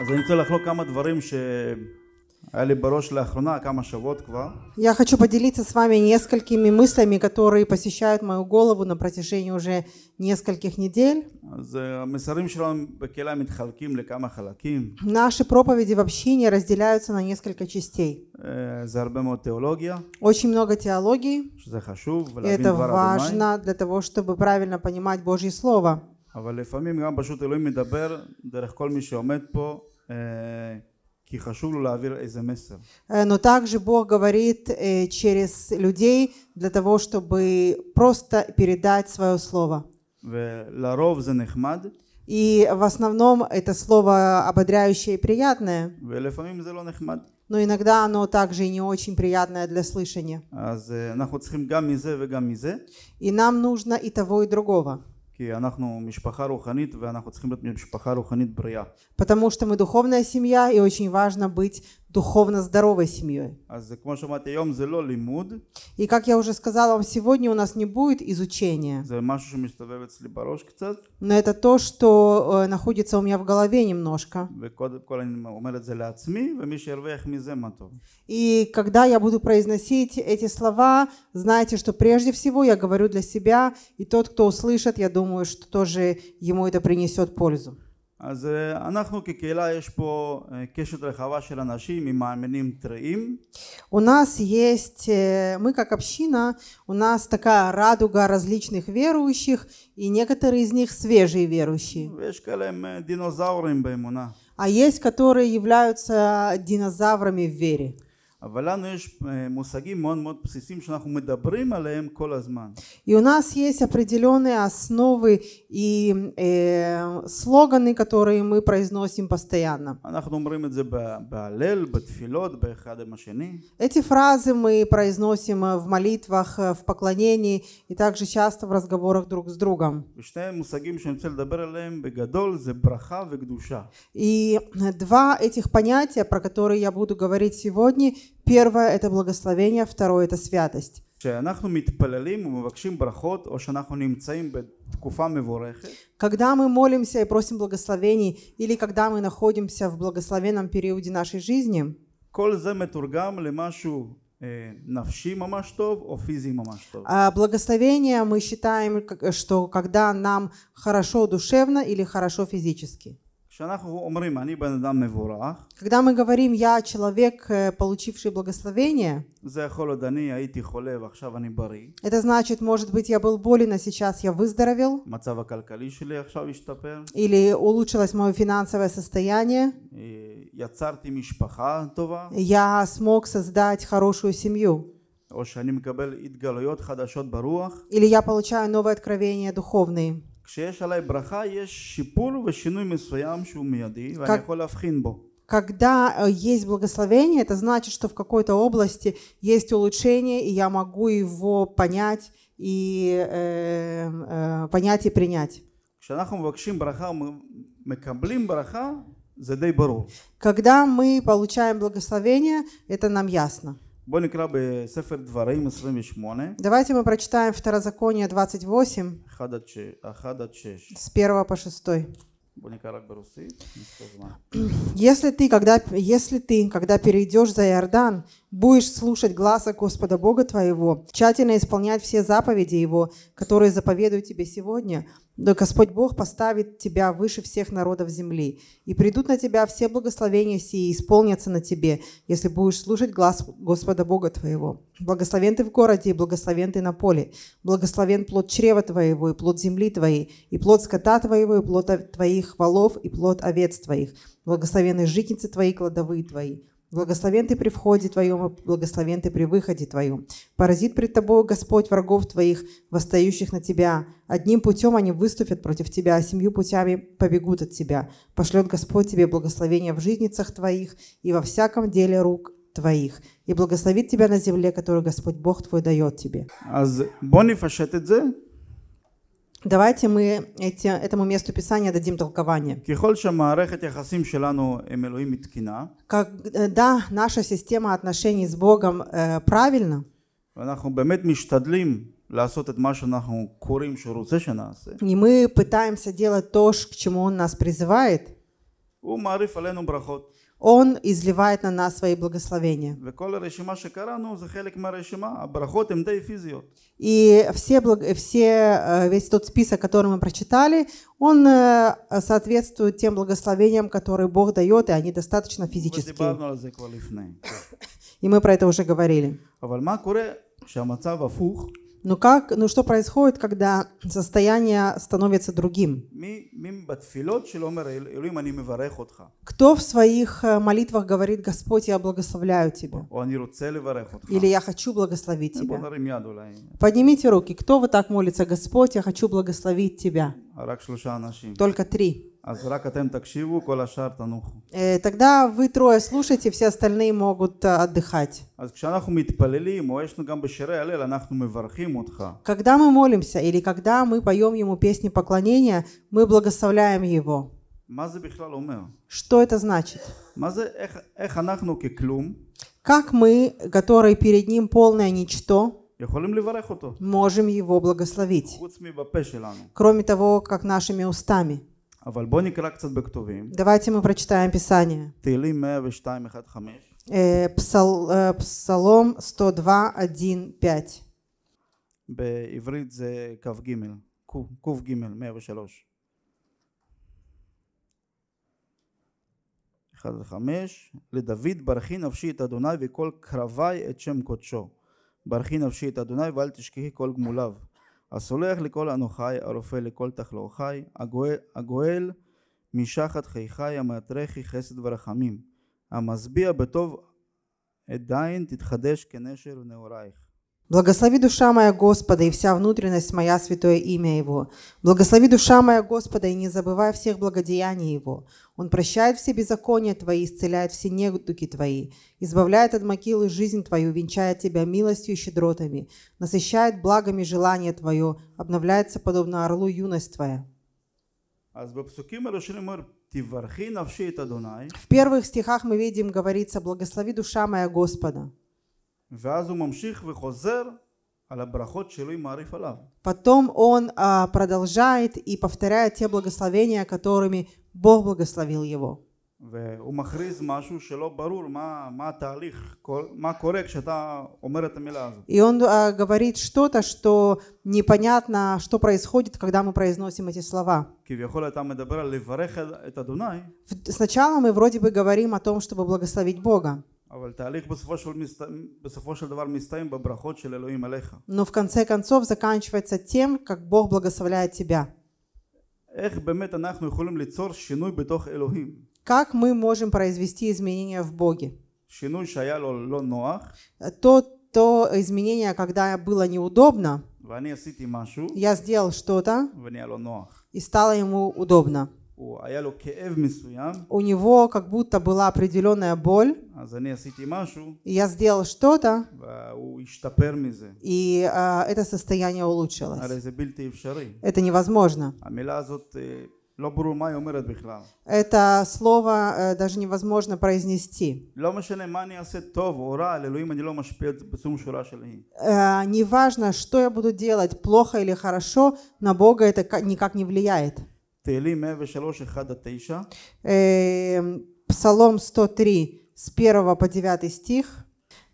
אז אני רוצה לחלוק כמה דברים שהיה לי בראש לאחרונה, כמה שבועות כבר. Я хочу поделиться с вами несколькими мыслями, которые посещают мою голову на протяжении уже нескольких недель. אז э, המסרים שלנו בקהילה מתחלקים לכמה חלקים. Наши проповеди в общине разделяются на несколько частей. Э, זה הרבה מאוד תיאולוגיה. Очень много теологии. שזה חשוב, ולהבין דבר אדוני. Это важно для того, чтобы правильно понимать Божье Слово. אבל לפעמים גם פשוט אלוהים מדבר דרך כל מי שעומד פה Э, э, но также Бог говорит э, через людей для того, чтобы просто передать свое слово. И в основном это слово ободряющее и приятное. Но иногда оно также и не очень приятное для слышания. А и нам нужно и того, и другого. כי אנחנו משפחה רוחנית ואנחנו צריכים להיות משפחה רוחנית בריאה. Потому что мы духовная семья и очень важно быть духовно здоровой семьей. И как я уже сказала вам, сегодня у нас не будет изучения. Но это то, что э, находится у меня в голове немножко. И когда я буду произносить эти слова, знаете, что прежде всего я говорю для себя, и тот, кто услышит, я думаю, что тоже ему это принесет пользу. אז אנחנו כקהילה יש פה קשת רחבה של אנשים עם מאמינים טריים. У нас есть, э, мы как община, у нас такая радуга различных верующих, и некоторые из них свежие верующие. ויש כאלה הם דינוזאורים באמונה. А есть, которые являются э, динозаврами в вере. אבל לנו יש מושגים מאוד מאוד בסיסיים שאנחנו מדברים עליהם כל הזמן. И у нас есть определенные основы и э, слоганы, которые мы произносим постоянно. אנחנו אומרים את זה בהלל, בתפילות, באחד עם השני. Эти фразы мы произносим э, в молитвах, э, в поклонении и также часто в разговорах друг с другом. ושני המושגים שאני רוצה לדבר עליהם בגדול זה ברכה וקדושה. И э, два этих понятия, про которые я буду говорить сегодня, Первое – это благословение, второе – это святость. когда мы молимся и просим благословений или когда мы находимся в благословенном периоде нашей жизни а, Благословение мы считаем, что когда нам хорошо душевно или хорошо физически. Когда мы говорим «я человек, э, получивший благословение», это значит, может быть, я был болен, а сейчас я выздоровел, или улучшилось мое финансовое состояние, я смог создать хорошую семью, или я получаю новые откровения духовные. כשיש Когда э, есть благословение, это значит, что в какой-то области есть улучшение, и я могу его понять и э, э, понять и принять. Когда мы получаем благословение, это нам ясно. בואו נקרא בספר דברים 28. Давайте мы прочитаем Второзаконие 28. А С первого по шестой. Если ты, когда, если ты, когда перейдешь за Иордан, будешь слушать глаза Господа Бога твоего, тщательно исполнять все заповеди Его, которые заповедуют тебе сегодня, но Господь Бог поставит тебя выше всех народов земли, и придут на тебя все благословения сии, и исполнятся на тебе, если будешь служить глаз Господа Бога твоего. Благословен ты в городе, и благословен ты на поле. Благословен плод чрева твоего, и плод земли твоей, и плод скота твоего, и плод твоих волов и плод овец твоих. Благословены житницы твои, кладовые твои. Благословен ты при входе твоем, благословен ты при выходе твоем. Поразит пред тобой Господь врагов твоих, восстающих на тебя. Одним путем они выступят против тебя, а семью путями побегут от тебя. Пошлет Господь тебе благословение в жизницах твоих и во всяком деле рук твоих. И благословит тебя на земле, которую Господь Бог твой дает тебе. Давайте мы эти, этому месту Писания дадим толкование. Когда э, наша система отношений с Богом э, правильна, И мы пытаемся делать то, к чему он нас призывает. Он изливает на нас свои благословения. И все, благ... все, э, весь тот список, который мы прочитали, он э, соответствует тем благословениям, которые Бог дает, и они достаточно физические. И мы про это уже говорили. Но как, ну что происходит, когда состояние становится другим? Кто в своих э, молитвах говорит, Господь, я благословляю Тебя? Или я хочу благословить э, Тебя? Поднимите руки. Кто вот так молится, Господь, я хочу благословить Тебя? А Только три. Э, тогда вы трое слушаете, все остальные могут э, отдыхать. Когда мы молимся или когда мы поем Ему песни поклонения, мы благословляем Его. Что это значит? Как мы, которые перед Ним полное ничто, можем Его благословить, кроме того, как нашими устами. אבל בוא נקרא קצת בכתובים. Давайте мы прочитаем Писание. תהילים 102, 1, 5. פסלום 102, 1, 5. בעברית זה כ"ג, ק"ג, 103. 1 ו-5 לדוד ברכי נפשי את אדוני וכל קרבי את שם קודשו ברכי נפשי את אדוני ואל תשכחי כל גמוליו הסולח לכל אנוכי, הרופא לכל תחלואכי, הגואל, הגואל משחת חייכי, המאטרחי חסד ורחמים, המשביע בטוב עדיין תתחדש כנשר ונעורייך. Благослови душа моя Господа и вся внутренность моя святое имя Его. Благослови душа моя Господа и не забывай всех благодеяний Его. Он прощает все беззакония Твои, исцеляет все недуги Твои, избавляет от могилы жизнь Твою, венчает Тебя милостью и щедротами, насыщает благами желание Твое, обновляется подобно орлу юность Твоя. В первых стихах мы видим, говорится, «Благослови душа моя Господа». ואז הוא ממשיך וחוזר על הברכות שאלוהים מעריף עליו. Потом он а, продолжает и повторяет те благословения, которыми Бог благословил его. והוא מכריז משהו שלא ברור מה, מה התהליך, כל, מה קורה כשאתה אומר את המילה הזאת. И он а, говорит что-то, что непонятно, что происходит, когда мы произносим эти слова. כביכול אתה מדבר על לברך את אדוני. Сначала мы вроде бы говорим о том, чтобы благословить Бога. אבל תהליך בסופו של, מסת... בסופו של דבר מסתיים בברכות של אלוהים עליך. Но в конце концов заканчивается тем, как Бог благословляет тебя. איך באמת אנחנו יכולים ליצור שינוי בתוך אלוהים? Как мы можем произвести изменения в Боге? То, то изменение, когда было неудобно, Я сделал что-то. И стало ему удобно. А у него как будто была определенная боль, а и я сделал что-то, и э, это состояние улучшилось. Это невозможно. Это слово э, даже невозможно произнести. Э, неважно, что я буду делать, плохо или хорошо, на Бога это никак не влияет. תהילים 103, 1 עד 9. Эм, Псалом 103, с 1 по 9 стих.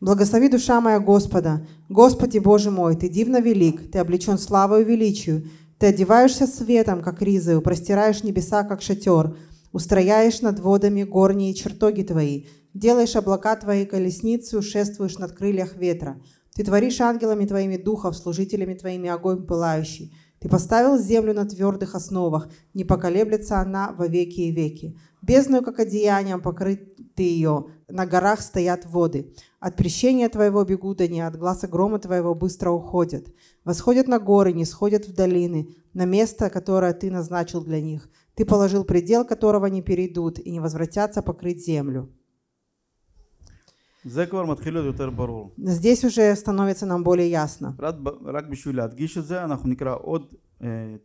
«Благослови душа моя Господа, Господи Боже мой, Ты дивно велик, Ты облечен славою и величию, Ты одеваешься светом, как ризою, простираешь небеса, как шатер, устрояешь над водами горние чертоги Твои, делаешь облака Твои колесницу, шествуешь над крыльях ветра. Ты творишь ангелами Твоими духов, служителями Твоими огонь пылающий, ты поставил землю на твердых основах, не поколеблется она во веки и веки. Бездную, как одеянием, покрыт ты ее, на горах стоят воды. От прещения твоего бегут они, от глаза грома твоего быстро уходят. Восходят на горы, не сходят в долины, на место, которое ты назначил для них. Ты положил предел, которого не перейдут, и не возвратятся покрыть землю. Здесь уже становится нам более ясно. Э,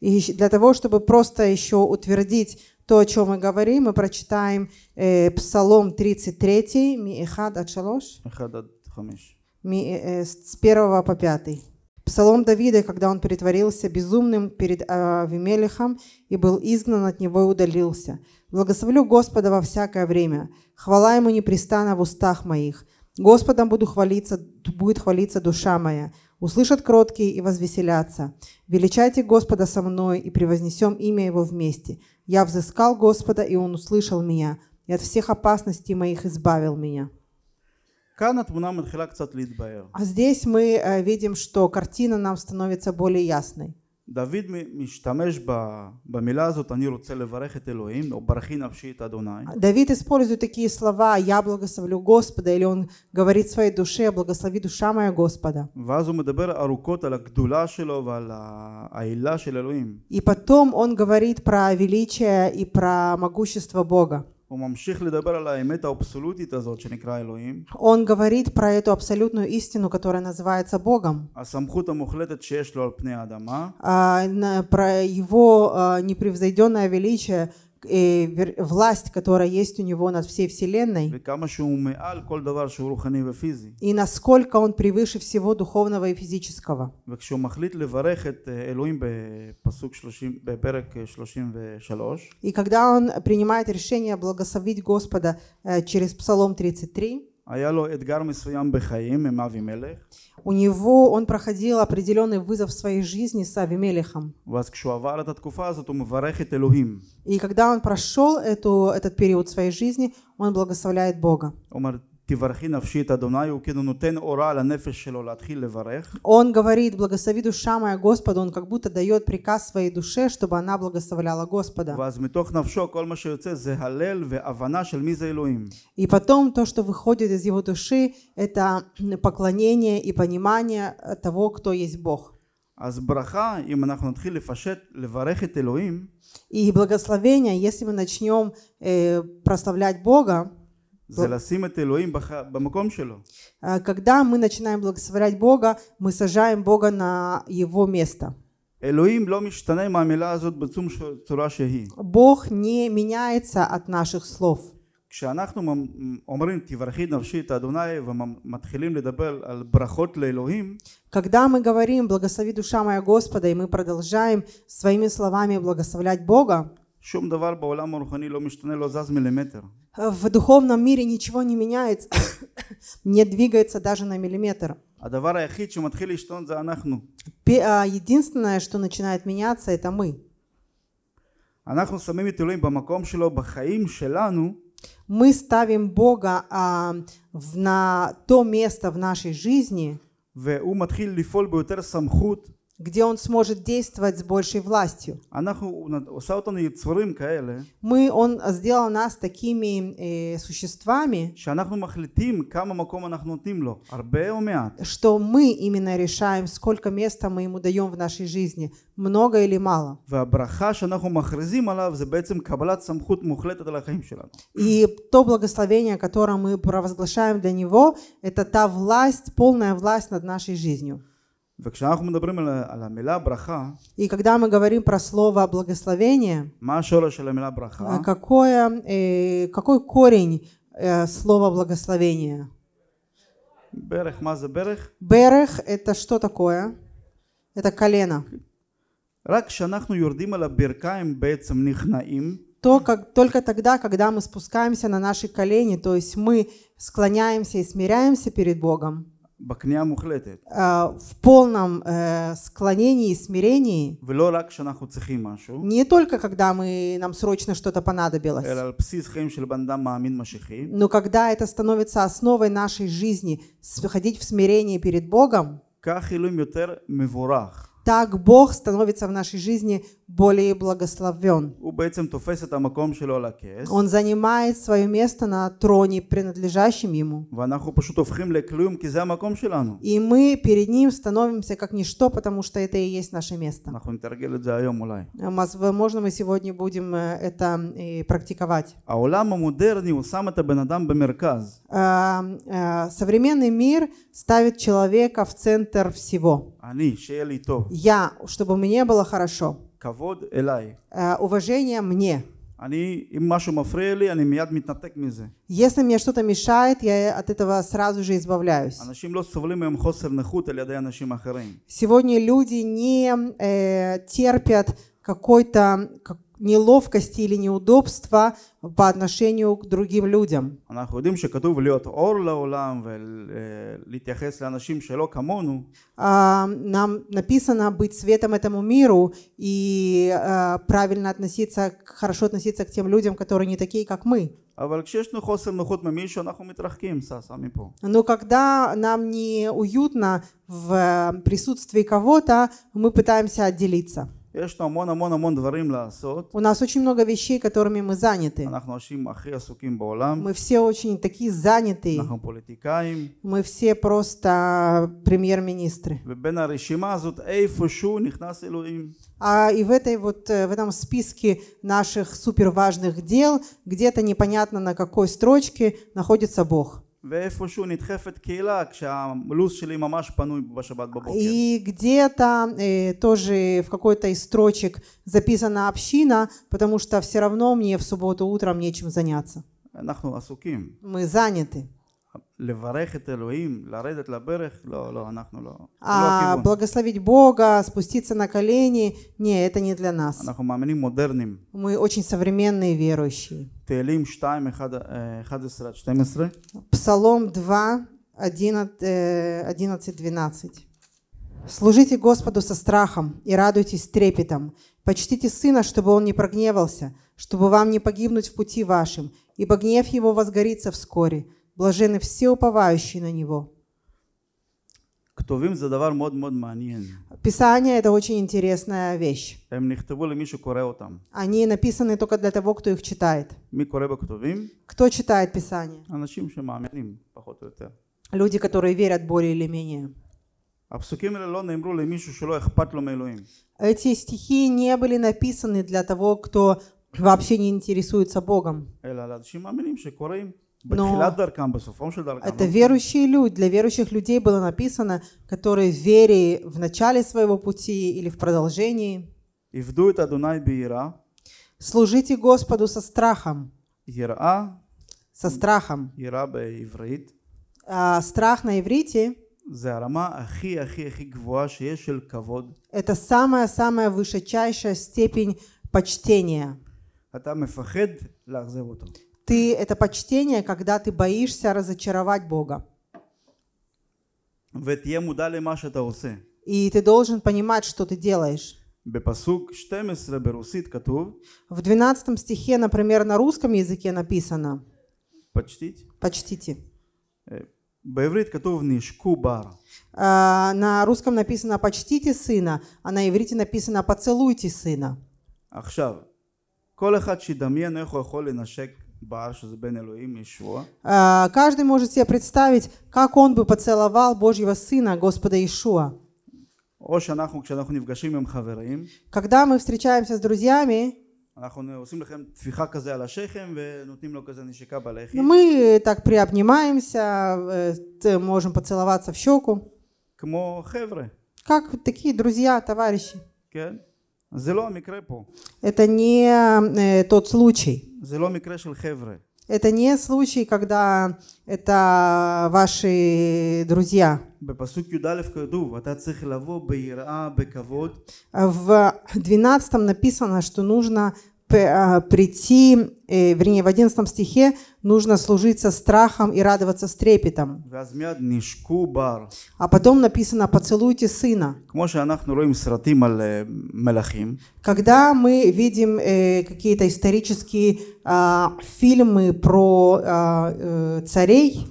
и для того, чтобы просто еще утвердить то, о чем мы говорим, мы прочитаем э, Псалом 33, Миихад от Шалош, э, э, с 1 по 5. Псалом Давида, когда он притворился безумным перед Авимелехом и был изгнан от него и удалился – Благословлю Господа во всякое время. Хвала Ему непрестанно в устах моих. Господом буду хвалиться, будет хвалиться душа моя. Услышат кроткие и возвеселятся. Величайте Господа со мной, и превознесем имя Его вместе. Я взыскал Господа, и Он услышал меня, и от всех опасностей моих избавил меня. А здесь мы э, видим, что картина нам становится более ясной. דוד משתמש במילה הזאת, אני רוצה לברך את אלוהים, או ברכי נפשי את אדוני. דוד использует такие слова, я благословлю Господа, или он говорит своей душе, благослови душа моя Господа. ואז הוא מדבר ארוכות על הגדולה שלו ועל העילה של אלוהים. И потом он говорит про величие и про могущество Бога. Он говорит про эту абсолютную истину, которая называется Богом. А, про его а, непревзойденное величие, э, власть, которая есть у него над всей Вселенной, и насколько он превыше всего духовного и физического. И когда он принимает решение благословить Господа э, через Псалом 33, у него он проходил определенный вызов в своей жизни с Авимелехом. И когда он прошел эту, этот период своей жизни, он благословляет Бога. תברכי נפשי את אדוני, הוא כאילו נותן הוראה לנפש Он говорит, благослови душа моя Господа, он как будто дает приказ своей душе, чтобы она благословляла Господа. ואז מתוך נפשו כל מה שיוצא זה הלל והבנה של И потом то, что выходит из его души, это поклонение и понимание того, кто есть Бог. אז ברכה, אם אנחנו נתחיל לפשט, לברך את И благословение, если мы начнем э, прославлять Бога, Э, когда мы начинаем благословлять Бога, мы сажаем Бога на Его место. Бог не меняется от наших слов. Когда мы говорим «Благослови душа моя Господа», и мы продолжаем своими словами благословлять Бога, שום דבר בעולם הרוחני לא משתנה, לא זז מילימטר. В духовном мире ничего не меняется, не двигается даже на миллиметр. הדבר היחיד שמתחיל להשתנות זה אנחנו. Единственное, что начинает меняться, это мы. אנחנו שמים את אלוהים במקום שלו, בחיים שלנו. Мы ставим Бога а, в, на то место в нашей жизни. והוא מתחיל לפעול ביותר סמכות. где он сможет действовать с большей властью. Мы, он сделал нас такими э, существами, что мы именно решаем, сколько места мы ему даем в нашей жизни, много или мало. И то благословение, которое мы провозглашаем для него, это та власть, полная власть над нашей жизнью. וכשאנחנו מדברים על, על המילה ברכה, и когда мы говорим про слово благословение, מה השורש של המילה ברכה? Э, какое, э, какой корень э, слова благословения? ברך, מה זה ברך? ברך это что такое? Это колено. רק כשאנחנו יורדים על הברכיים בעצם נכנעים. то, как, только тогда, когда мы спускаемся на наши колени, то есть мы склоняемся и смиряемся перед Богом. בכניעה מוחלטת. В полном э, склонении и смирении. ולא רק כשאנחנו צריכים משהו. Не только когда мы, нам срочно что-то понадобилось. אלא על בסיס חיים של בן אדם מאמין משיחי. Но когда это становится основой нашей жизни, ходить в смирение перед Богом. כך אלוהים יותר מבורך так Бог становится в нашей жизни более благословен. Он занимает свое место на троне, принадлежащем ему. И мы перед ним становимся как ничто, потому что это и есть наше место. А Возможно, мы сегодня будем э, это и э, практиковать. Э, современный мир ставит человека в центр всего. Я, чтобы мне было хорошо. כבוד э, Уважение мне. Если мне что-то мешает, я от этого сразу же избавляюсь. Сегодня люди не э, терпят какой-то неловкости или неудобства по отношению к другим людям. А, нам написано быть светом этому миру и а, правильно относиться, хорошо относиться к тем людям, которые не такие, как мы. Но когда нам не уютно в присутствии кого-то, мы пытаемся отделиться. יש לנו המון המון המון דברים לעשות. У нас очень много вещей, которыми мы заняты. אנחנו האנשים הכי עסוקים בעולם. Мы все очень такие заняты. אנחנו פוליטיקאים. Мы все просто а, премьер-министры. ובין הרשימה הזאת איפשהו נכנס אלוהים. А и в этой вот э, в этом списке наших суперважных дел где-то непонятно на какой строчке находится Бог. ואיפשהו נדחפת קהילה כשהלו"ז שלי ממש פנוי בשבת בבוקר. И где-то э, тоже в какой-то строчек записана община, потому что все равно мне в субботу утром нечем заняться. אנחנו э, עסוקים. А Мы заняты. לברך את אלוהים, לרדת לברך, לא, לא, אנחנו לא. А благословить Бога, спуститься на колени, не, это не для нас. אנחנו מאמינים מודרניים. Мы очень современные верующие. תהילים 2, 11 עד 12. Псалом 2, 11, 12. Служите Господу со страхом и радуйтесь трепетом. Почтите Сына, чтобы Он не прогневался, чтобы вам не погибнуть в пути вашим ибо гнев Его возгорится вскоре. Блажены все уповающие на Него. כתובים זה דבר מאוד מאוד מעניין. Писание это очень интересная вещь. הם נכתבו למי שקורא אותם. Они написаны только для того, кто их читает. מי קורא בכתובים? Кто читает Писание? אנשים שמאמינים, פחות או יותר. Люди, которые верят более или менее. הפסוקים האלה לא נאמרו למישהו שלא אכפת לו מאלוהים. Эти стихи не были написаны для того, кто вообще не интересуется Богом. אלא לאנשים מאמינים שקוראים. Но это верующие люди. Для верующих людей было написано, которые в вере в начале своего пути или в продолжении. И вдует Адунай Служите Господу со страхом. А». Со страхом. А страх на иврите это самая-самая высочайшая степень почтения ты, это почтение, когда ты боишься разочаровать Бога. ותהיה מודע למה שאתה עושה. И ты должен понимать, что ты делаешь. В 12 стихе, например, на русском языке написано. Почтите. Почтите. Э, а, на русском написано «почтите сына», а на иврите написано «поцелуйте сына». עכשיו, כל אחד שידמיין איך הוא а, каждый может себе представить, как он бы поцеловал Божьего Сына, Господа Иешуа. Когда мы встречаемся с друзьями, ну, ну, мы так приобнимаемся, э, можем поцеловаться в щеку. Как такие друзья, товарищи. Это не э, тот случай. Это не случай, когда это ваши друзья. В 12 написано, что нужно а, прийти, э, вернее, в 11 стихе нужно служить со страхом и радоваться с трепетом. А потом написано «поцелуйте сына». Когда мы видим э, какие-то исторические э, фильмы про а, э, царей,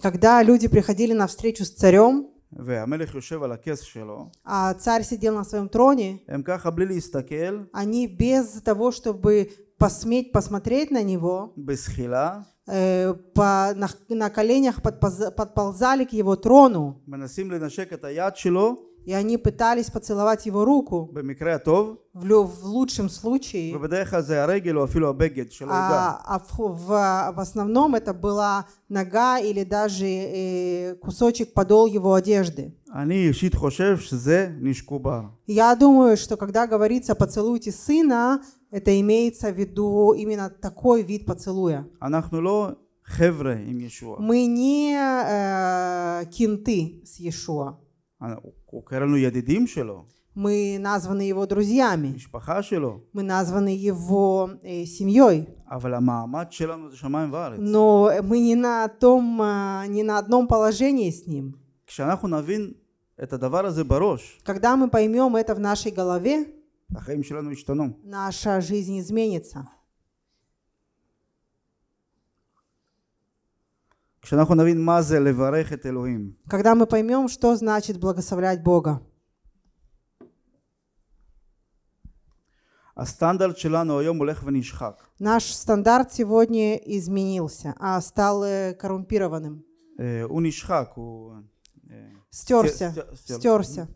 когда люди приходили на встречу с царем, והמלך יושב על הכס שלו, а царь сидел на своем троне, הם ככה בלי להסתכל, они без того, чтобы посметь посмотреть на него, בזחילה, э, по, на, на коленях подполз, подползали к его трону, מנסים לנשק את היד שלו, и они пытались поцеловать его руку. В, в лучшем случае. А, а в, в, в основном это была нога или даже э, кусочек подол его одежды. Я думаю, что когда говорится «поцелуйте сына», это имеется в виду именно такой вид поцелуя. Мы не э, кенты с Иешуа. Мы названы его друзьями. Мы названы его э, семьей. Но мы не на, том, э, не на одном положении с ним. Когда мы поймем это в нашей голове, наша жизнь изменится. כשאנחנו נבין מה זה לברך את אלוהים. Когда мы поймем, что значит благословлять Бога. הסטנדרט שלנו היום הולך ונשחק. Наш стандарт сегодня изменился, а стал э, коррумпированным. הוא נשחק, הוא... Стерся, стерся.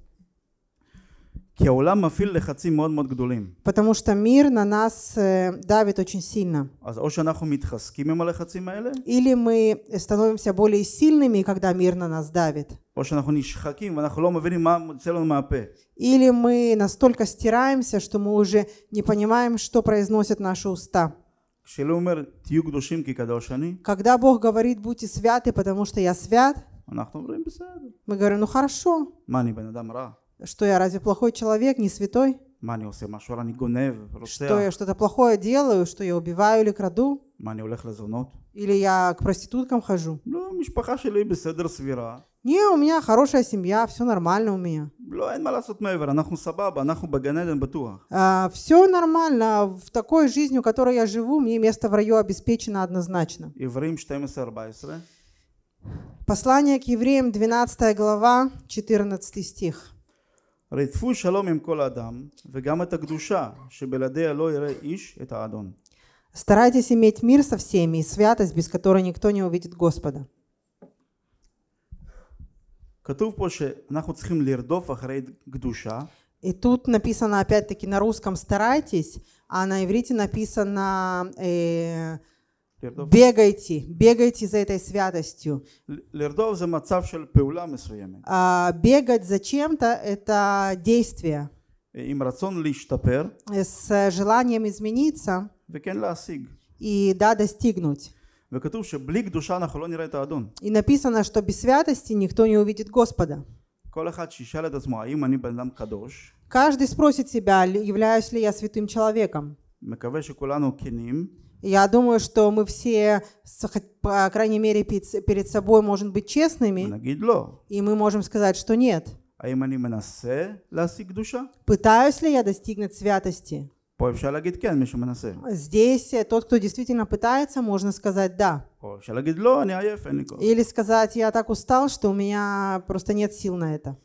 כי העולם מפעיל לחצים מאוד מאוד גדולים. Потому что мир на нас э, давит очень сильно. אז או שאנחנו מתחזקים עם הלחצים האלה, Или мы становимся более сильными, когда мир на нас давит. או שאנחנו נשחקים ואנחנו לא מבינים מה יוצא לנו מהפה. Или мы настолько стираемся, что мы уже не понимаем, что произносят наши уста. כשאלוהים אומר תהיו קדושים כי קדוש אני, Когда Бог говорит «будьте святы, потому что я свят», אנחנו אומרים בסדר. мы говорим «ну хорошо, מה אני בן אדם רע? Что я разве плохой человек, не святой? מה אני עושה? משהו Что я что-то плохое делаю, что я убиваю или краду? מה אני Или я к проституткам хожу? לא, המשפחה שלי בסדר סבירה. Не, у меня хорошая семья, все нормально у меня. לא, אין מה לעשות מעבר, אנחנו סבבה, אנחנו בגן עדן все нормально, в такой жизни, в которой я живу, мне место в раю обеспечено однозначно. עברים 12-14. Послание к евреям, 12 глава, 14 стих. הרי שלום עם כל אדם וגם את הקדושה שבלעדיה לא יראה איש את האדון. Старайтесь иметь мир со всеми и святость, без которой никто не увидит Господа. כתוב פה שאנחנו צריכים לרדוף אחרי קדושה. И тут написано опять-таки на русском «старайтесь», а на иврите написано э, בגייתי, בגייתי זה את הסוויאטסטיו. לרדוף זה מצב של פעולה מסוימת. בגייט זה צ'מטה את הדייסטוויה. עם רצון להשתפר. с желанием измениться. וכן להשיג. и да достигнуть. וכתוב שבלי קדושה אנחנו לא נראה את האדון. И написано, что без святости никто не увидит Господа. כל אחד שישאל את עצמו האם אני בן אדם קדוש. Каждый спросит себя, являюсь ли я святым человеком. מקווה שכולנו כנים. Я думаю, что мы все, по крайней мере, перед собой можем быть честными. И мы можем сказать, что нет. А Пытаюсь ли я достигнуть святости? Здесь э, тот, кто действительно пытается, можно сказать «да». Э, Или сказать «я так устал, что у меня просто нет сил на это».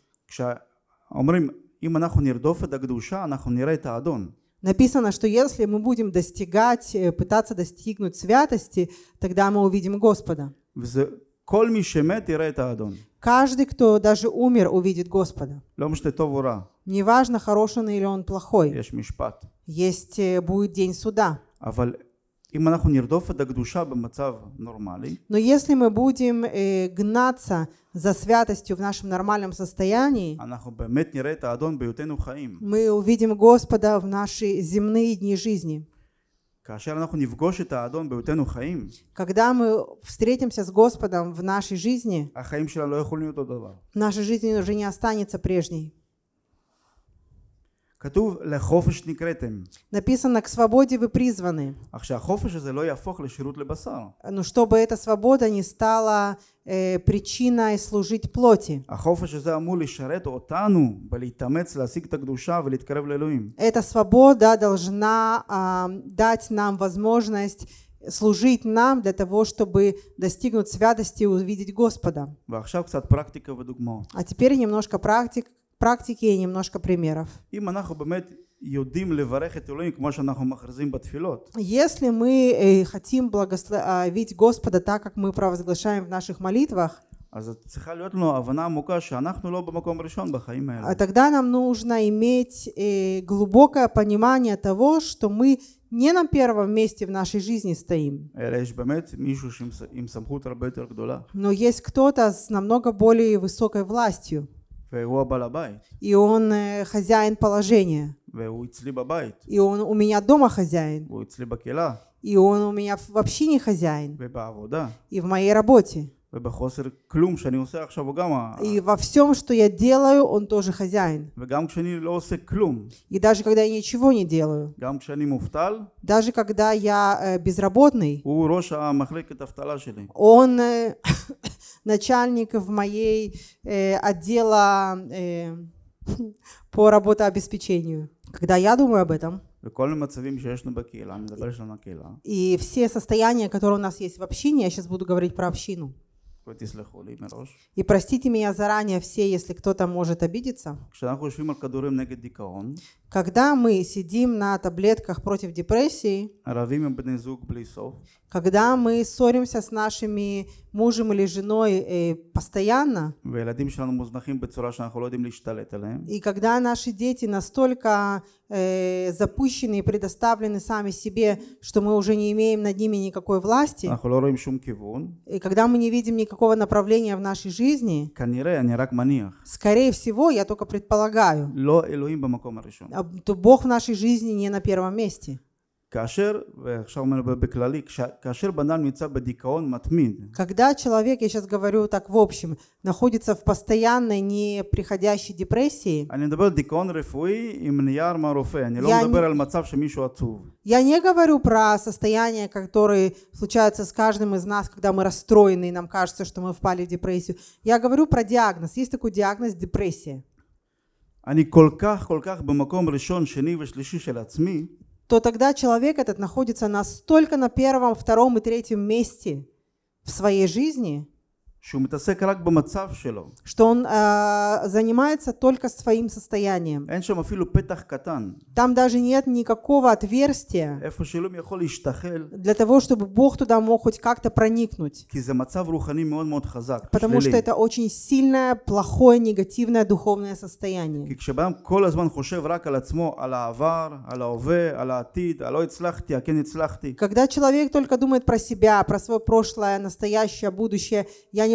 Написано, что если мы будем достигать, э, пытаться достигнуть святости, тогда мы увидим Господа. Каждый, кто даже умер, увидит Господа. Неважно, хороший он или он плохой. Есть э, будет день суда. Но если мы будем э, гнаться за святостью в нашем нормальном состоянии, а мы увидим Господа в наши земные дни жизни. Когда мы встретимся с Господом в нашей жизни, а наша жизнь уже не останется прежней написано к свободе вы призваны. אך שהחופש הזה לא יהפוך לשירות לבשר. но чтобы эта свобода не стала э, причиной служить плоти. החופש הזה אמור לשרת אותנו בלהתאמץ להשיג את הקדושה ולהתקרב לאלוהים. эта свобода должна э, дать нам возможность служить нам для того, чтобы достигнуть святости и увидеть Господа. А теперь немножко практик практики и немножко примеров. Если мы э, хотим благословить э, Господа так, как мы провозглашаем в наших молитвах, אז צריכה להיות לנו הבנה עמוקה שאנחנו לא במקום а тогда нам нужно иметь э, глубокое понимание того, что мы не на первом месте в нашей жизни стоим. Но есть кто-то с намного более высокой властью. И он э, хозяин положения. И он у меня дома хозяин. И он у меня вообще не хозяин. И в моей работе. А И во всем, что я делаю, он тоже хозяин. И даже когда я ничего не делаю. Даже когда я э, безработный. Он... Э, начальник в моей э, отдела э, по работообеспечению. Когда я думаю об этом, И все состояния, которые у нас есть в общине, я сейчас буду говорить про общину. И простите меня заранее все, если кто-то может обидеться. Когда мы сидим на таблетках против депрессии, когда мы ссоримся с нашими мужем или женой э, постоянно, а и когда наши дети настолько э, запущены и предоставлены сами себе, что мы уже не имеем над ними никакой власти, и когда мы не видим никакого направления в нашей жизни, а скорее всего, я только предполагаю, то Бог в нашей жизни не на первом месте. Когда человек, я сейчас говорю так в общем, находится в постоянной неприходящей депрессии. אני מדבר Я не говорю про состояние, которое случается с каждым из нас, когда мы расстроены и нам кажется, что мы впали в депрессию. Я говорю про диагноз. Есть такой диагноз депрессия. אני כל כך כל כך במקום ראשון, שני ושלישי של עצמי, то тогда человек этот находится настолько на первом, втором и третьем месте в своей жизни, что он э, занимается только своим состоянием. Там даже нет никакого отверстия для того, чтобы Бог туда мог хоть как-то проникнуть. Потому что это очень сильное, плохое, негативное духовное состояние. Когда человек только думает про себя, про свое прошлое, настоящее, будущее, я не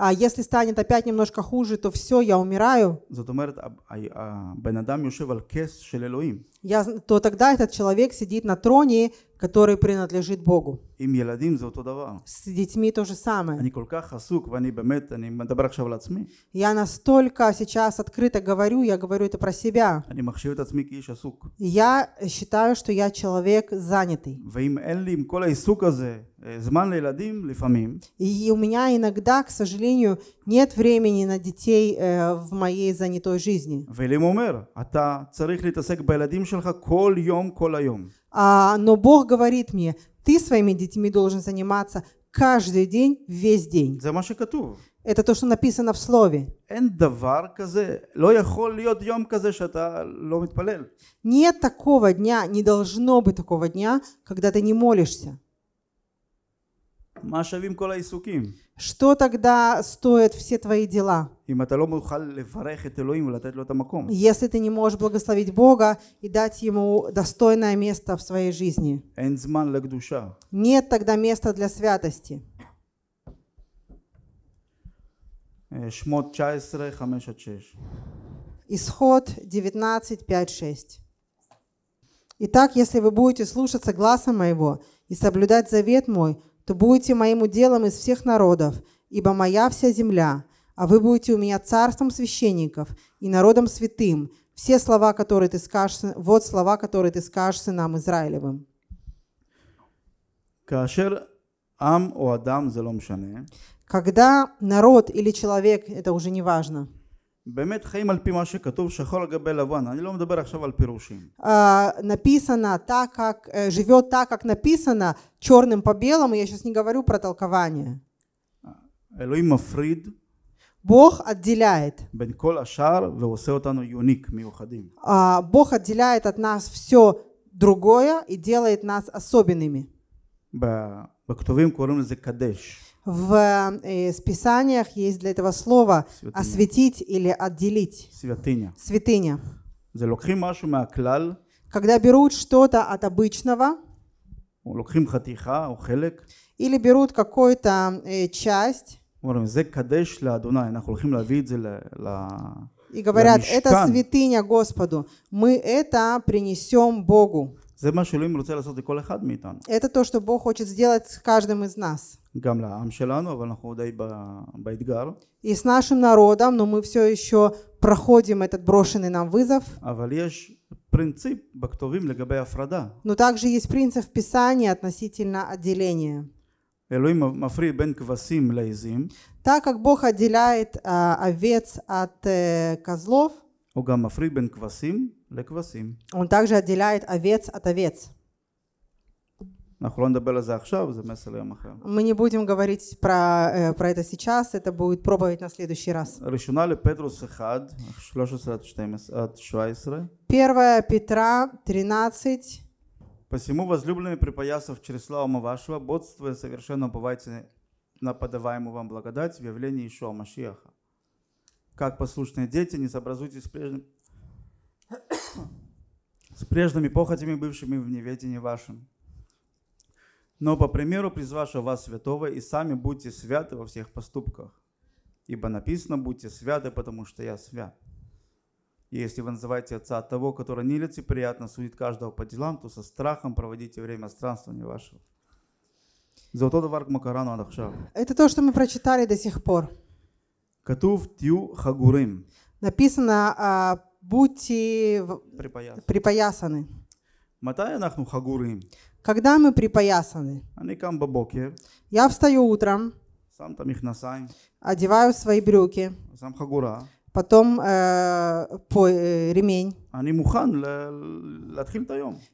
А если станет опять немножко хуже, то все, я умираю. А, а, а, я, то тогда этот человек сидит на троне, который принадлежит Богу. С детьми то же самое. Я настолько сейчас открыто говорю, я говорю это про себя. Я считаю, что я человек занятый. И у меня иногда, к сожалению, сожалению, нет времени на детей э, в моей занятой жизни. ואלוהים אומר, אתה צריך להתעסק בילדים שלך כל יום, כל היום. А, но Бог говорит мне, ты своими детьми должен заниматься каждый день, весь день. זה מה Это то, что написано в Слове. Нет такого дня, не должно быть такого дня, когда ты не молишься. Что тогда стоят все твои дела? Если ты не можешь благословить Бога и дать Ему достойное место в своей жизни, нет тогда места для святости. שמות 19, 5 עד Исход 19, 5, 6. Итак, если вы будете слушаться гласа моего и соблюдать завет мой, то будете моим уделом из всех народов, ибо моя вся земля, а вы будете у меня царством священников и народом святым, все слова, которые ты скажешь, вот слова, которые ты скажешь сынам Израилевым. Когда народ или человек, это уже не важно. באמת חיים על פי מה שכתוב שחור על גבי לבן, אני לא מדבר עכשיו על פירושים. написано так, как, живет так, как написано, черным по белому, я сейчас не говорю про толкование. אלוהים מפריד. Бог отделяет. בין כל השאר ועושה אותנו יוניק, מיוחדים. Бог отделяет от нас все другое и делает нас особенными. בכתובים קוראים לזה קדש. в э, Писаниях есть для этого слово святыня. «осветить» или «отделить». Святыня. Святыня. Когда берут что-то от обычного, или берут какую-то э, часть, и говорят, это святыня Господу, мы это принесем Богу. זה מה שאלוהים רוצה לעשות לכל אחד מאיתנו. Это то, что Бог хочет сделать с каждым из нас. גם לעם שלנו, אבל אנחנו די באתגר. И с нашим народом, но мы все еще проходим этот брошенный нам вызов. אבל יש принцип בכתובים לגבי הפרדה. Но также есть принцип в Писании относительно отделения. אלוהים מפריד בין כבשים לעזים. Так как Бог отделяет а, овец от э, козлов. Он также отделяет овец от овец. Мы не будем говорить про, э, про это сейчас, это будет пробовать на следующий раз. 1 Петра 13. Посему, возлюбленные, припоясав через славу вашего, бодствуя совершенно уповайте на подаваемую вам благодать в явлении Ишуа Машиаха как послушные дети, не сообразуйтесь с прежним, с прежними похотями, бывшими в неведении вашим. Но по примеру призвавшего вас святого, и сами будьте святы во всех поступках. Ибо написано, будьте святы, потому что я свят. И если вы называете отца того, который нелицеприятно судит каждого по делам, то со страхом проводите время странствования вашего. Это то, что мы прочитали до сих пор. Катув тю хагурим. Написано, будьте припоясаны. припоясаны. Матая нахну хагурим. Когда мы припоясаны? Я встаю утром. Сам там их Одеваю свои брюки. Сам хагура. Потом э, по, э, ремень.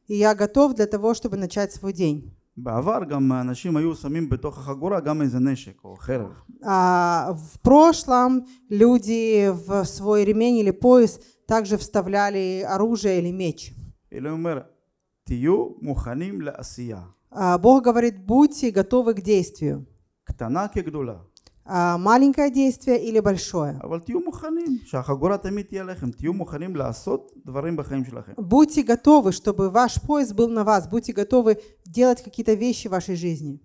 И я готов для того, чтобы начать свой день. בעבר גם אנשים היו שמים בתוך החגורה גם איזה נשק או חרב. А, в прошлом люди в свой ремень или пояс также вставляли оружие или меч. Или умер. אומר, муханим ла לעשייה. Бог говорит, будьте готовы к действию. קטנה כגדולה. А, маленькое действие или большое. Будьте готовы, чтобы ваш поезд был на вас. Будьте готовы делать какие-то вещи в вашей жизни.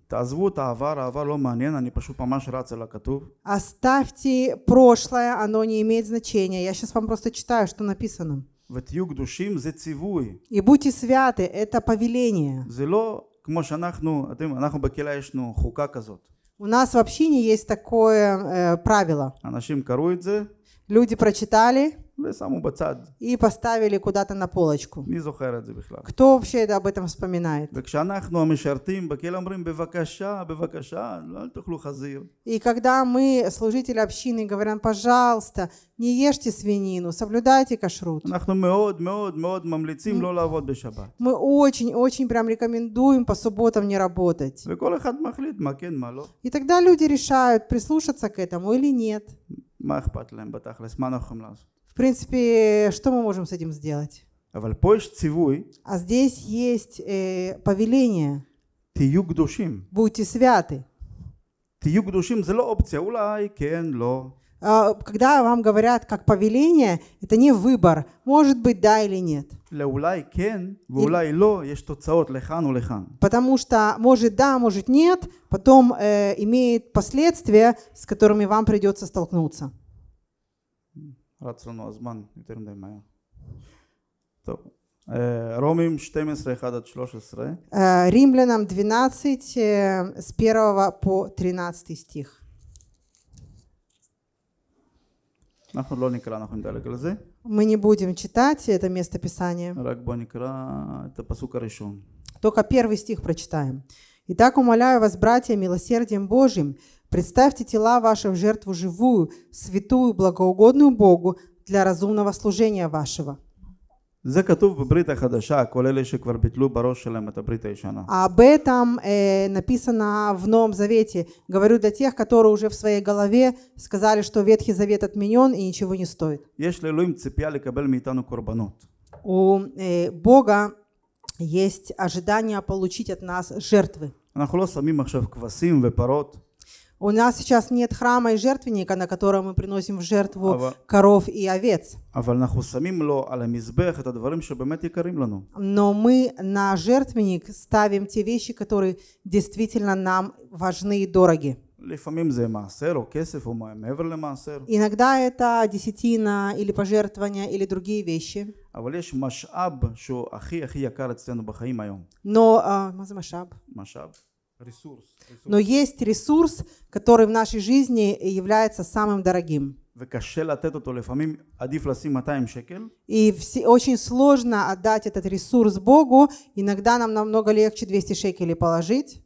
Оставьте прошлое, оно не имеет значения. Я сейчас вам просто читаю, что написано. И будьте святы, это повеление. У нас в общине есть такое э, правило. А Люди прочитали. И поставили куда-то на полочку. Кто вообще об этом вспоминает? И когда мы, служители общины, говорим, пожалуйста, не ешьте свинину, соблюдайте кашрут. Мы очень-очень прям рекомендуем по субботам не работать. И тогда люди решают, прислушаться к этому или нет. В принципе, что мы можем с этим сделать? אבל פה יש А здесь есть э, повеление. תהיו קדושים. Будьте святы. תהיו קדושים זה לא אופציה, אולי, כן, Когда вам говорят как повеление, это не выбор, может быть да или нет. Потому что может да, может нет, потом э, имеет последствия, с которыми вам придется столкнуться. רצון או הזמן יותר מדי מהר. טוב. Ромим 12, 1 13. Римлянам 12, э, с 1 по 13 стих. Мы не будем читать это местописание. Только первый стих прочитаем. «Итак, умоляю вас, братья, милосердием Божьим, Представьте тела ваши в жертву живую, святую, благоугодную Богу для разумного служения вашего. זה כתוב בברית החדשה, כל אלה שכבר ביטלו בראש שלהם את הברית הישנה. об этом э, написано в Новом Завете. Говорю для тех, которые уже в своей голове сказали, что Ветхий Завет отменен и ничего не стоит. יש לאלוהים ציפייה לקבל מאיתנו קורבנות. У э, Бога есть ожидание получить от нас жертвы. אנחנו לא שמים עכשיו כבשים ופרות. У нас сейчас нет храма и жертвенника, на котором мы приносим в жертву אבל... А коров и овец. Но мы на жертвенник ставим те вещи, которые действительно нам важны и дороги. иногда это десятина или пожертвования или другие вещи. אבל יש משאב שהוא הכי הכי יקר אצלנו בחיים היום. но, что זה משאב? משאב ресурс, Но есть ресурс, который в нашей жизни является самым дорогим. И очень сложно отдать этот ресурс Богу, иногда нам намного легче 200 шекелей положить.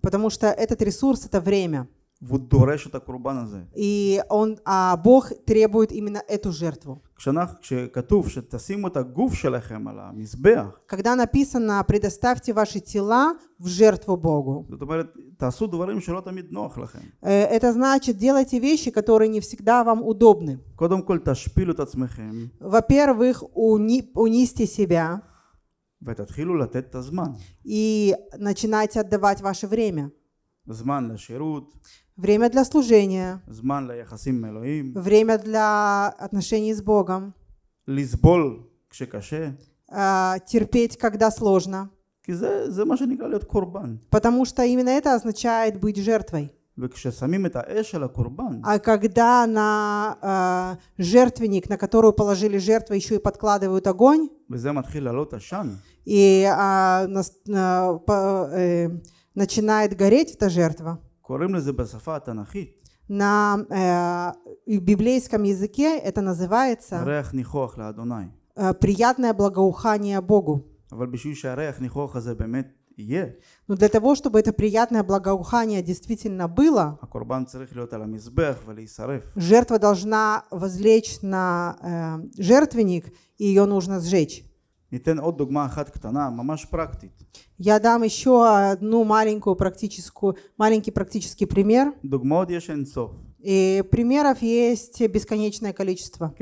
Потому что этот ресурс это время вот дорещет акурбана за. И он, а Бог требует именно эту жертву. Когда написано «предоставьте ваши тела в жертву Богу». Э, это значит, делайте вещи, которые не всегда вам удобны. Во-первых, уни, унизьте себя. И начинайте отдавать ваше время. זמן לשירות. Время для служения. Время для отношений с Богом. А, терпеть, когда сложно. Потому что именно это означает быть жертвой. А, а когда на э, жертвенник, на которую положили жертву, еще и подкладывают огонь, и э, э, начинает гореть эта жертва, קוראים לזה בשפה התנ"כית. На э, библейском языке это называется ריח ניחוח לאדוני. Э, приятное благоухание Богу. אבל בשביל שהריח ניחוח הזה באמת יהיה, Но для того, чтобы это приятное благоухание действительно было, הקורבן צריך להיות על המזבח ולהישרף. жертва должна возлечь на э, жертвенник, и ее нужно сжечь. ניתן עוד דוגמה אחת קטנה, ממש פרקטית. Я дам еще одну маленькую практическую, маленький практический пример. דוגמאות יש אינסוף. И примеров есть бесконечное количество.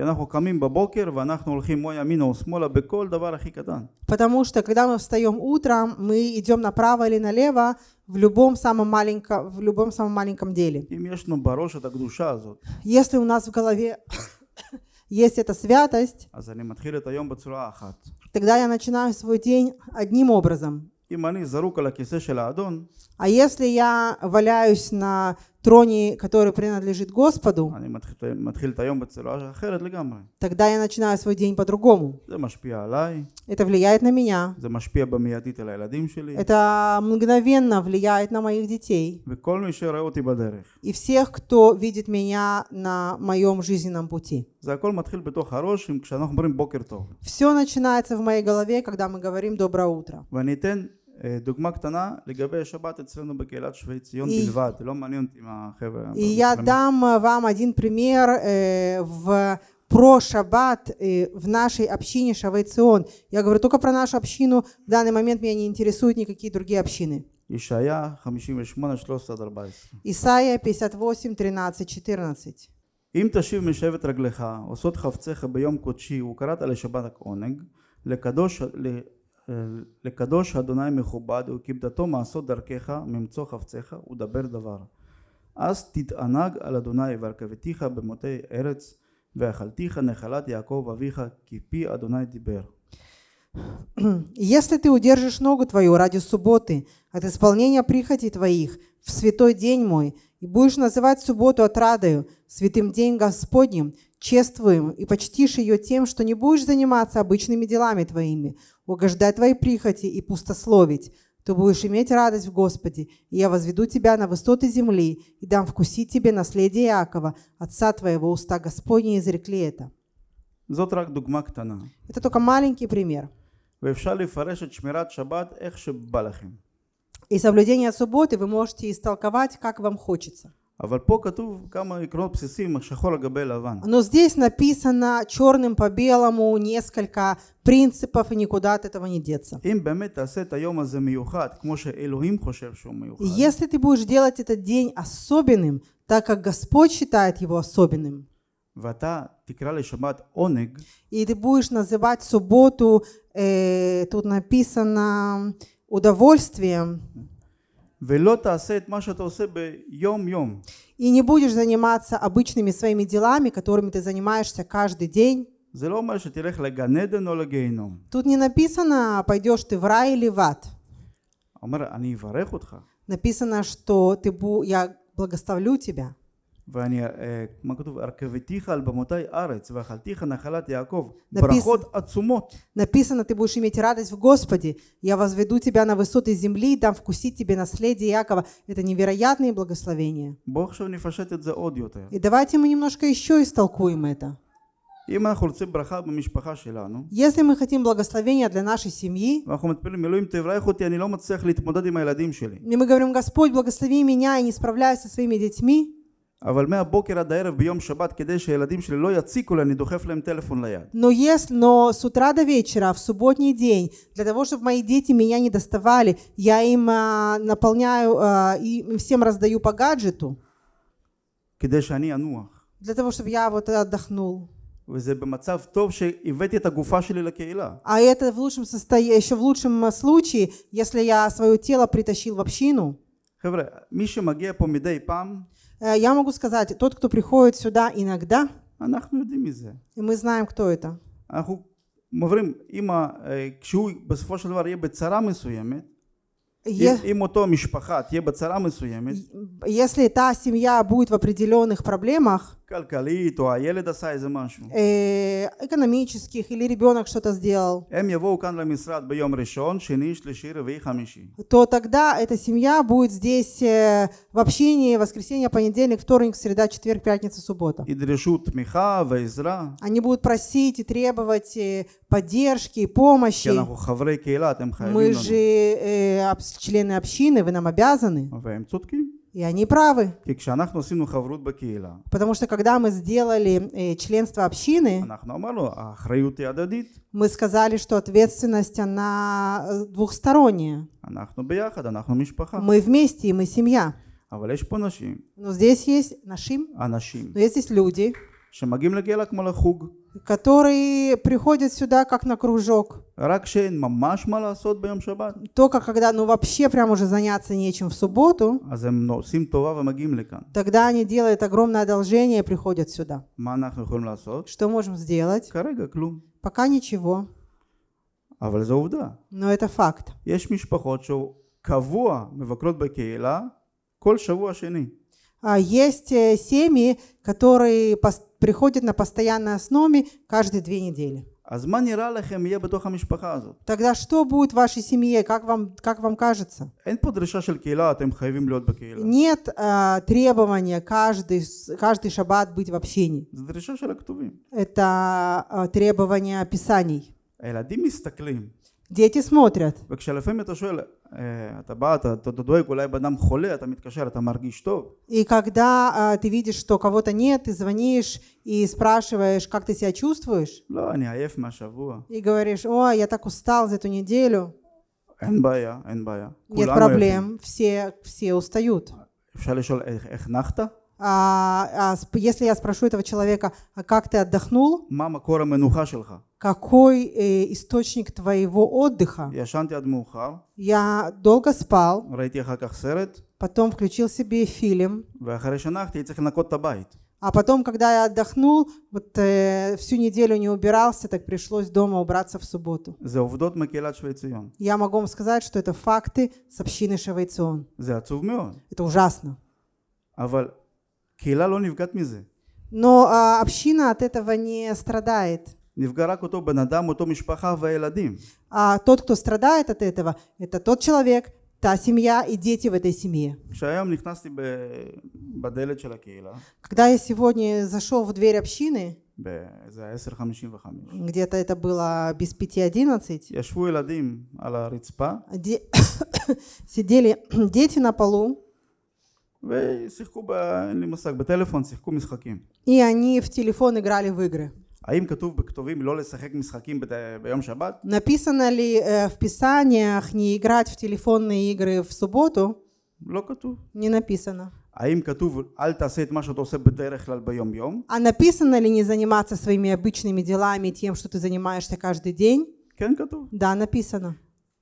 Потому что когда мы встаем утром, мы идем направо или налево в любом самом маленьком, в любом самом маленьком деле. Ну Если у нас в голове есть эта святость, а тогда я начинаю свой день одним образом. А если я валяюсь на троне, который принадлежит Господу, тогда я начинаю свой день по-другому. Это влияет на меня. Это мгновенно влияет на моих детей. И всех, кто видит меня на моем жизненном пути. Все начинается в моей голове, когда мы говорим «доброе утро». דוגמה קטנה לגבי שבת אצלנו בקהילת שווי ציון בלבד, לא מעניין אותי מה החבר'ה. Я дам вам один пример в про шаббат в нашей общине Шавайцион. Я говорю только про нашу общину. В данный момент меня не интересуют никакие другие общины. Ишая 58, 13, 14. Исайя 58, 13, 14. לקדוש אדוני מכובד וכבדתו מעשות דרכך ממצוא חפצך ודבר דבר אז תתענג על אדוני והרכבתיך במותי ארץ ואכלתיך נחלת יעקב אביך כי פי אדוני דיבר Если ты удержишь ногу твою ради субботы от исполнения прихоти твоих в святой день мой, и будешь называть субботу отрадою, святым день Господним, чествуем, и почтишь ее тем, что не будешь заниматься обычными делами твоими, угождай твоей прихоти и пустословить, то будешь иметь радость в Господе, и я возведу тебя на высоты земли и дам вкусить тебе наследие Иакова, отца твоего, уста Господни изрекли это». Это только маленький пример. И соблюдение субботы вы можете истолковать, как вам хочется. Но здесь написано черным по белому несколько принципов, и никуда от этого не деться. Если ты будешь делать этот день особенным, так как Господь считает его особенным. И ты будешь называть субботу, э, тут написано, удовольствием. И не будешь заниматься обычными своими делами, которыми ты занимаешься каждый день. Тут не написано, пойдешь ты в рай или в ад. Написано, что ты я благословлю тебя. ואני, מה כתוב? הרכבתיך על במותי ארץ ואכלתיך נחלת יעקב. ברכות עצומות. Написано, ты будешь иметь радость в Господе. Я возведу тебя на высоты земли и дам вкусить тебе наследие Якова. Это невероятные благословения. И давайте мы немножко еще истолкуем это. אם אנחנו רוצים ברכה במשפחה שלנו, если мы хотим благословения для нашей семьи, ואנחנו מתפללים, אלוהים תברך אותי, אני לא מצליח להתמודד עם הילדים שלי. И мы говорим, Господь, благослови меня, я не справляюсь со своими детьми. אבל מהבוקר עד הערב ביום שבת כדי שהילדים שלי לא יציקו לי אני דוחף להם טלפון ליד. Но если, но с утра до вечера в субботний день для того, чтобы мои дети меня не доставали, я им а, наполняю а, и всем раздаю по гаджету. כדי שאני אנוח. Для того, чтобы я вот отдохнул. וזה במצב טוב שהבאתי את הגופה שלי לקהילה. А это в лучшем состоянии, еще в лучшем случае, если я свое тело притащил в общину. חבר'ה, מי שמגיע פה מדי פעם Э, я могу сказать, тот, кто приходит сюда иногда, мы знаем, кто это. הם עוברים, אם, כשהוא בסופו של דבר יהיה בצרה מסוימת, אם אותו משפחה תהיה בצרה если та семья будет в определенных проблемах, כלכלית, או הילד עשה איזה Э, экономических, или ребенок что-то сделал. הם יבואו כאן למשרד ביום ראשון, שני, שלישי, רביעי, חמישי. То тогда эта семья будет здесь э, в общении воскресенье, понедельник, вторник, среда, четверг, пятница, суббота. И ידרשו תמיכה Вейзра. Они будут просить и требовать э, поддержки, помощи. Эм Мы же э, члены общины, вы нам обязаны. והם צודקים. Эм и они правы. Потому что когда мы сделали э, членство общины, а мы сказали, что ответственность, она э, двухсторонняя. Мы вместе, и мы семья. А Но здесь есть нашим. А Но здесь есть люди, которые приходят сюда как на кружок. Только когда, ну вообще прям уже заняться нечем в субботу, тогда они делают огромное одолжение и приходят сюда. Что можем сделать? E Пока ничего. Но это факт. А есть э, семьи, которые постоянно приходит на постоянной основе каждые две недели. Тогда что будет в вашей семье? Как вам, как вам кажется? Нет э, требования каждый, каждый шаббат быть в общении. Это э, а, требование писаний. Дети смотрят. וכשלפעמים אתה שואל, אתה בא, אתה, אתה דואג, אולי בן אדם חולה, אתה מתקשר, אתה מרגיש טוב. И когда а, ты видишь, что кого-то нет, ты звонишь и спрашиваешь, как ты себя чувствуешь. לא, אני עייף מהשבוע. И говоришь, о, я так устал за эту неделю. אין בעיה, אין בעיה. Нет проблем, все, все устают. А, а если я спрошу этого человека, а как ты отдохнул? Мама кора менуха шелха. Какой э, источник твоего отдыха? Я шанти ад Я долго спал. Райти хаках серет. Потом включил себе фильм. ואחרי שנחתי צריך לנקות את הבית. А потом, когда я отдохнул, вот э, всю неделю не убирался, так пришлось дома убраться в субботу. Я могу вам сказать, что это факты с общины Швейцион. Это ужасно. אבל קהילה לא נפגעת מזה. Но а, община от этого не страдает. נפגע רק אותו בן אדם, אותו משפחה והילדים. А тот, кто страдает от этого, это тот человек, та семья и дети в этой семье. Когда я сегодня зашел в дверь общины, где-то это было без пяти одиннадцать. Сидели дети на полу. ושיחקו, ב... אין לי מושג, בטלפון שיחקו משחקים. И они в телефон играли в игры. האם כתוב בכתובים לא לשחק משחקים ב... ביום שבת? Написано ли э, в писаниях не играть в телефонные игры в субботу? לא כתוב. Не написано. האם כתוב אל תעשה את מה שאתה עושה בדרך כלל ביום יום? А написано ли не заниматься своими обычными делами, тем, что ты занимаешься каждый день? כן כתוב. Да, написано.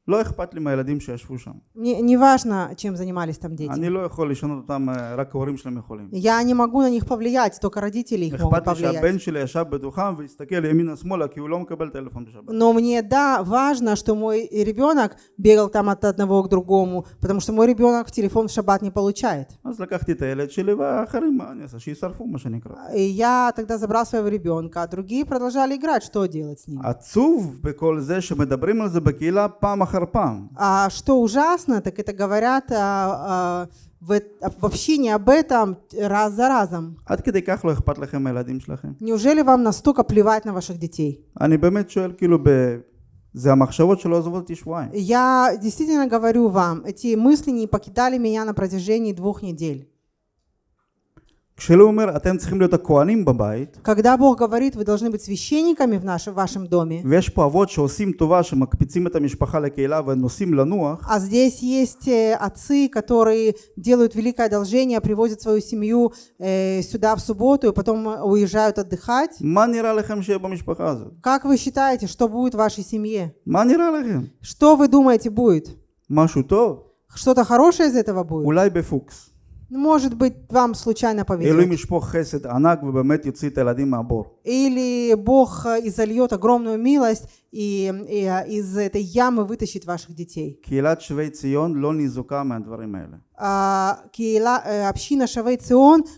לא אכפת לי מהילדים שישבו שם. Неважно, чем занимались там дети. אני לא יכול לשנות אותם, רק ההורים שלהם יכולים. Я не могу на них повлиять, только родители их могут повлиять. אכפת לי שהבן שלי ישב בתוכם והסתכל ימינה-שמאלה, כי הוא לא מקבל טלפון בשבת. Но мне, да, важно, что мой ребенок бегал там от одного к другому, потому что мой ребенок в телефон в шаббат не получает. אז לקחתי את הילד שלי, ואחרים, מה אני אעשה, שישרפו, מה שנקרא. Я тогда забрал своего ребенка, а другие продолжали играть, что делать с ним? עצוב בכל זה שמדברים על זה בקהילה פעם אחת харпам. А что ужасно, так это говорят а, а, в, в общении об этом раз за разом. עד כדי כך לא אכפת לכם מהילדים שלכם? Неужели вам настолько плевать на ваших детей? אני Я действительно говорю вам, эти мысли не покидали меня на протяжении двух недель. Когда Бог говорит, вы должны быть священниками в, нашем, в вашем доме, а здесь есть э, отцы, которые делают великое одолжение, привозят свою семью э, сюда в субботу и потом э, уезжают отдыхать. Как вы считаете, что будет в вашей семье? Что вы думаете будет? Что-то хорошее из этого будет? Может быть, вам случайно повезет. Или Бог э, изольет огромную милость и, и э, из этой ямы вытащит ваших детей. А, э, община Шавей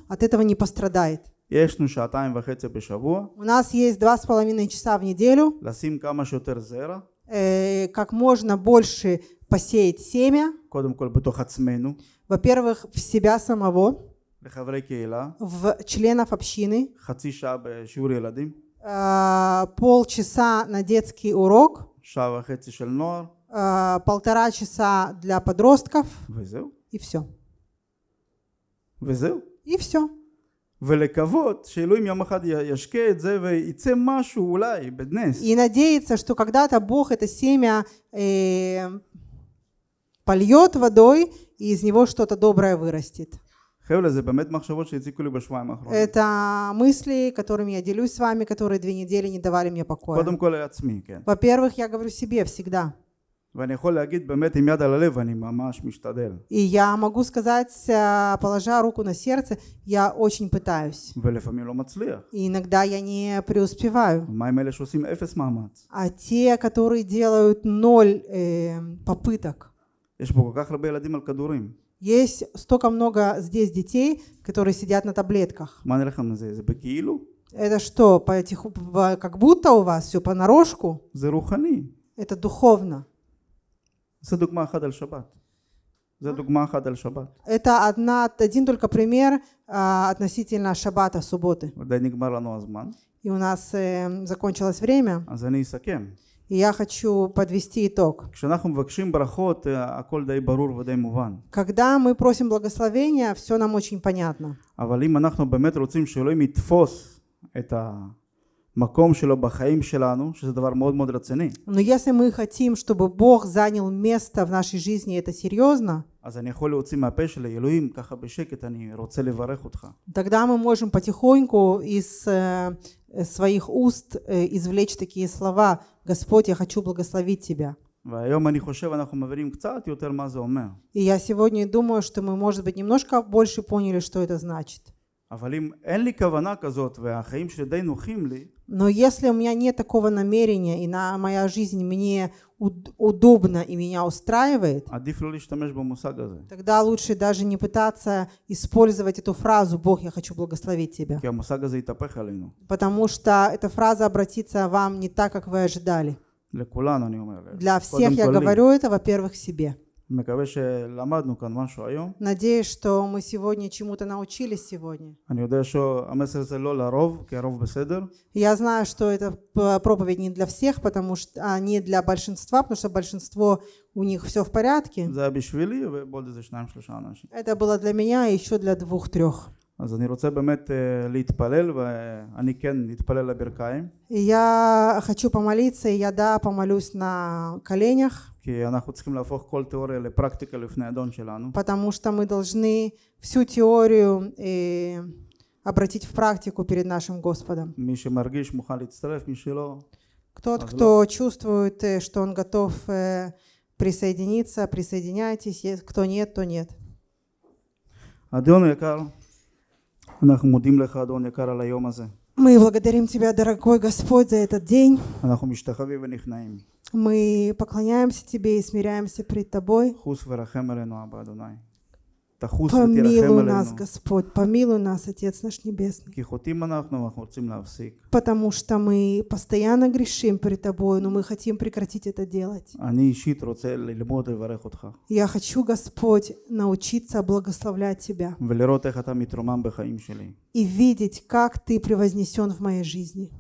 от этого не пострадает. יש לנו שעתיים וחצי בשבוע. У нас есть два с половиной часа в неделю. לשים כמה Как можно больше посеять семя. קודם כל בתוך עצמנו во-первых, в себя самого, в членов общины, а, полчаса на детский урок, а, полтора часа для подростков, и все. И все. И надеяться, что когда-то Бог это семя э, польет водой и из него что-то доброе вырастет. Это мысли, которыми я делюсь с вами, которые две недели не давали мне покоя. Во-первых, я говорю себе всегда. И Я могу сказать, э, положа руку на сердце, я очень пытаюсь. И иногда я не преуспеваю. А те, которые делают ноль э, попыток. יש פה כל כך הרבה ילדים על כדורים. Есть столько много здесь детей, которые сидят на таблетках. מה נלך עם זה? זה בכאילו? Это что, по потиху, как будто у вас все по понарошку? За рухани? Это духовно. За דוגמה אחת על שבת. זה דוגמה אחת על שבת. Это одна, один только пример а, относительно шаббата, субботы. די נגמר לנו הזמן. И у нас э, закончилось время. А אז אני אסכם я хочу подвести итог. Когда мы просим благословения, все нам очень понятно. Но если мы хотим, чтобы Бог занял место в нашей жизни, это серьезно. אז אני יכול להוציא מהפה שלי, אלוהים, ככה בשקט, אני רוצה לברך אותך. Тогда мы можем потихоньку из э, своих уст э, извлечь такие слова, Господь, я хочу благословить тебя. והיום אני חושב אנחנו מבינים קצת יותר מה זה אומר. И я сегодня думаю, что мы, может быть, немножко больше поняли, что это значит. Но если у меня нет такого намерения, и на моя жизнь мне удобно и меня устраивает, тогда лучше даже не пытаться использовать эту фразу «Бог, я хочу благословить тебя». Потому что эта фраза обратится вам не так, как вы ожидали. Для всех я говорю это, во-первых, себе. מקווה שלמדנו כאן משהו היום. Надеюсь, что мы сегодня чему-то научились сегодня. Я знаю, что эта проповедь не для всех, потому что, а не для большинства, потому что большинство у них все в порядке. Это было для меня и еще для двух-трех. אז אני רוצה באמת э, להתפלל, ואני כן אתפלל לברכיים. Я хочу помолиться, я да помолюсь на коленях. Потому что мы должны всю теорию э, обратить в практику перед нашим Господом. מי שמרגיש מוכן להצטרף, מי שלא. Тот, кто чувствует, э, что он готов э, присоединиться, присоединяйтесь. Кто нет, то нет. אדון יקר, אנחנו מודים לך אדון Мы благодарим Тебя, дорогой Господь, за этот день. אנחנו משתחווים ונכנעים. Мы поклоняемся Тебе и смиряемся пред Тобой. Помилуй нас, Господь, помилуй нас, Отец наш Небесный. А Потому что мы постоянно грешим перед Тобой, но мы хотим прекратить это делать. Я хочу, Господь, научиться благословлять Тебя. И видеть, как Ты превознесен в моей жизни.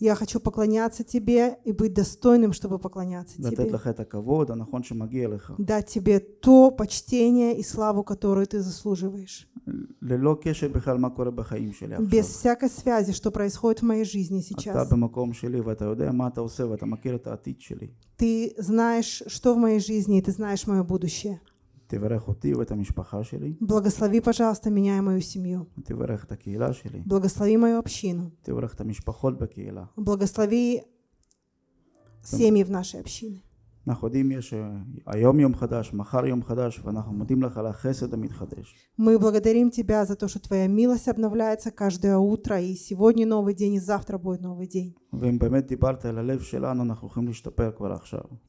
Я хочу поклоняться Тебе и быть достойным, чтобы поклоняться Тебе. Дать Тебе то почтение и славу, которую Ты заслуживаешь. Без всякой связи, что происходит в моей жизни сейчас. Ты знаешь, что в моей жизни, и Ты знаешь мое будущее. תברך אותי ואת המשפחה שלי. Благослови, пожалуйста, меня и мою семью. תברך את הקהילה שלי. Благослови мою общину. תברך את המשפחות בקהילה. Благослови семьи в нашей общине. אנחנו יודעים יש היום יום חדש, מחר יום חדש, ואנחנו מודים לך על החסד המתחדש. Мы благодарим тебя за то, что твоя милость обновляется каждое утро, и сегодня новый день, и завтра будет новый день. ואם באמת דיברת על הלב שלנו, אנחנו יכולים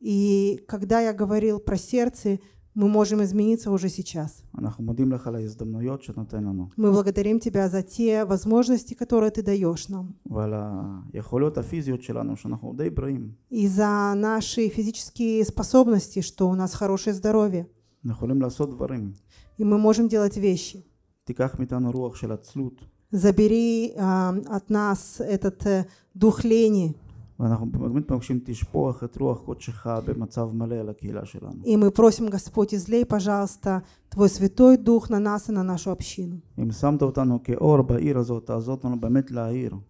И когда я говорил про сердце, мы можем измениться уже сейчас. Мы благодарим Тебя за те возможности, которые Ты даешь нам. А И за наши физические способности, что у нас хорошее здоровье. И мы можем делать вещи. Забери э, от нас этот э, дух лени. ואנחנו באמת מבקשים תשפוך את רוח קודשך במצב מלא על הקהילה שלנו. И мы просим Господь излей, пожалуйста, Твой Святой Дух на нас и на нашу общину.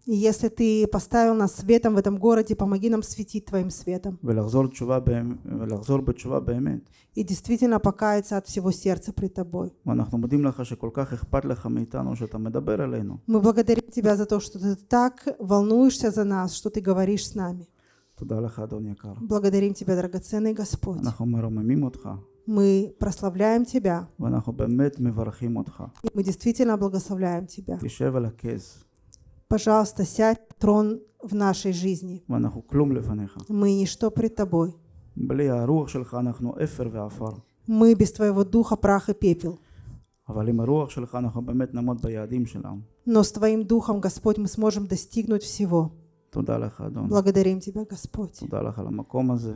И если Ты поставил нас светом в этом городе, помоги нам светить Твоим светом. И действительно покаяться от всего сердца при Тобой. Мы благодарим Тебя за то, что Ты так волнуешься за нас, что Ты говоришь с нами. Благодарим Тебя, драгоценный Господь мы прославляем Тебя. И мы действительно благословляем Тебя. Пожалуйста, сядь трон в нашей жизни. Мы ничто пред Тобой. Мы без Твоего Духа прах и пепел. Но с Твоим Духом, Господь, мы сможем достигнуть всего. Благодарим Тебя, Господь.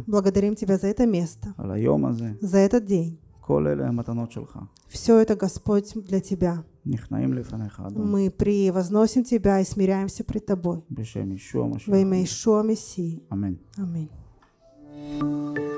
Благодарим Тебя за это место, על за этот день. כל אלה המתנות שלך. Все это, Господь, для Тебя. נכנעים לפניך, אדון. Мы превозносим Тебя и смиряемся пред Тобой. בשם ישוע המשיח. Во имя Ишуа Мессии. אמן. Аминь.